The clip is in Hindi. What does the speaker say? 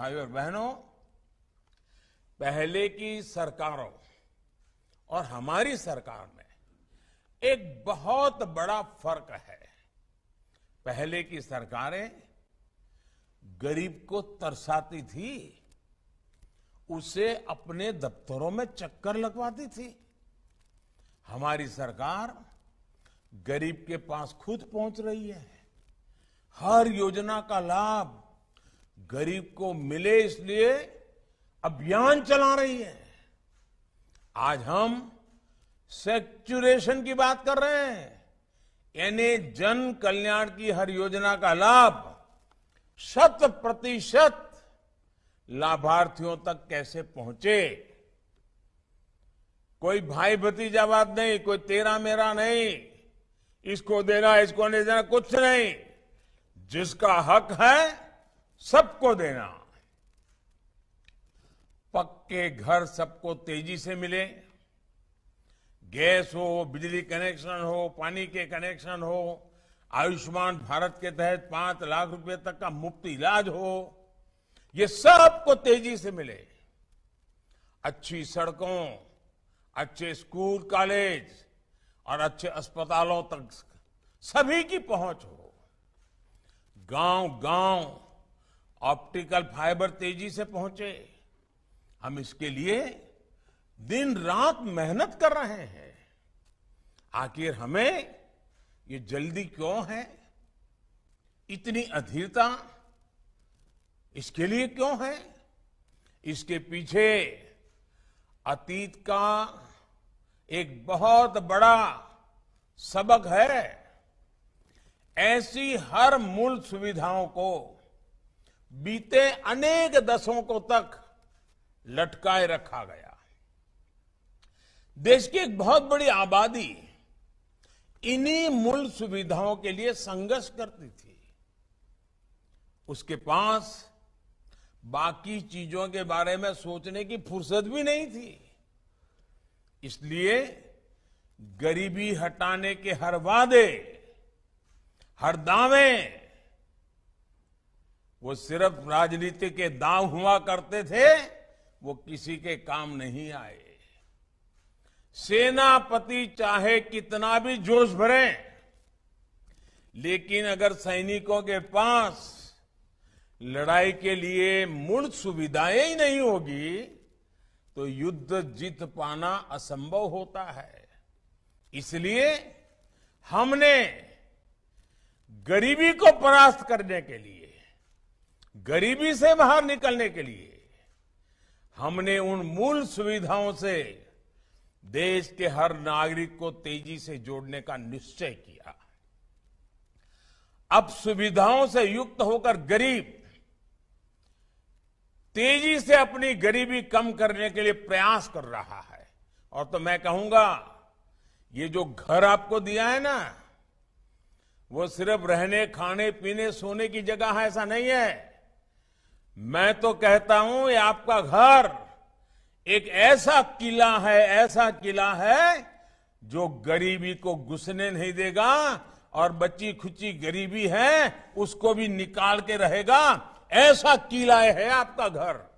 भाई और बहनों पहले की सरकारों और हमारी सरकार में एक बहुत बड़ा फर्क है पहले की सरकारें गरीब को तरसाती थी उसे अपने दफ्तरों में चक्कर लगवाती थी हमारी सरकार गरीब के पास खुद पहुंच रही है हर योजना का लाभ गरीब को मिले इसलिए अभियान चला रही है आज हम सेक्चुरेशन की बात कर रहे हैं यानी जन कल्याण की हर योजना का लाभ शत प्रतिशत लाभार्थियों तक कैसे पहुंचे कोई भाई भतीजावाद नहीं कोई तेरा मेरा नहीं इसको देना इसको नहीं देना कुछ नहीं जिसका हक है सबको देना पक्के घर सबको तेजी से मिले गैस हो बिजली कनेक्शन हो पानी के कनेक्शन हो आयुष्मान भारत के तहत पांच लाख रुपए तक का मुफ्त इलाज हो ये सबको तेजी से मिले अच्छी सड़कों अच्छे स्कूल कॉलेज और अच्छे अस्पतालों तक सभी की पहुंच हो गांव गांव ऑप्टिकल फाइबर तेजी से पहुंचे हम इसके लिए दिन रात मेहनत कर रहे हैं आखिर हमें ये जल्दी क्यों है इतनी अधीरता इसके लिए क्यों है इसके पीछे अतीत का एक बहुत बड़ा सबक है ऐसी हर मूल सुविधाओं को बीते अनेक दशकों तक लटकाए रखा गया देश की एक बहुत बड़ी आबादी इन्हीं मूल सुविधाओं के लिए संघर्ष करती थी उसके पास बाकी चीजों के बारे में सोचने की फुर्सत भी नहीं थी इसलिए गरीबी हटाने के हर वादे हर दावे वो सिर्फ राजनीति के दाव हुआ करते थे वो किसी के काम नहीं आए सेनापति चाहे कितना भी जोश भरे लेकिन अगर सैनिकों के पास लड़ाई के लिए मूल सुविधाएं ही नहीं होगी तो युद्ध जीत पाना असंभव होता है इसलिए हमने गरीबी को परास्त करने के लिए गरीबी से बाहर निकलने के लिए हमने उन मूल सुविधाओं से देश के हर नागरिक को तेजी से जोड़ने का निश्चय किया अब सुविधाओं से युक्त होकर गरीब तेजी से अपनी गरीबी कम करने के लिए प्रयास कर रहा है और तो मैं कहूंगा ये जो घर आपको दिया है ना वो सिर्फ रहने खाने पीने सोने की जगह है ऐसा नहीं है मैं तो कहता हूं ये आपका घर एक ऐसा किला है ऐसा किला है जो गरीबी को घुसने नहीं देगा और बच्ची खुची गरीबी है उसको भी निकाल के रहेगा ऐसा किला है आपका घर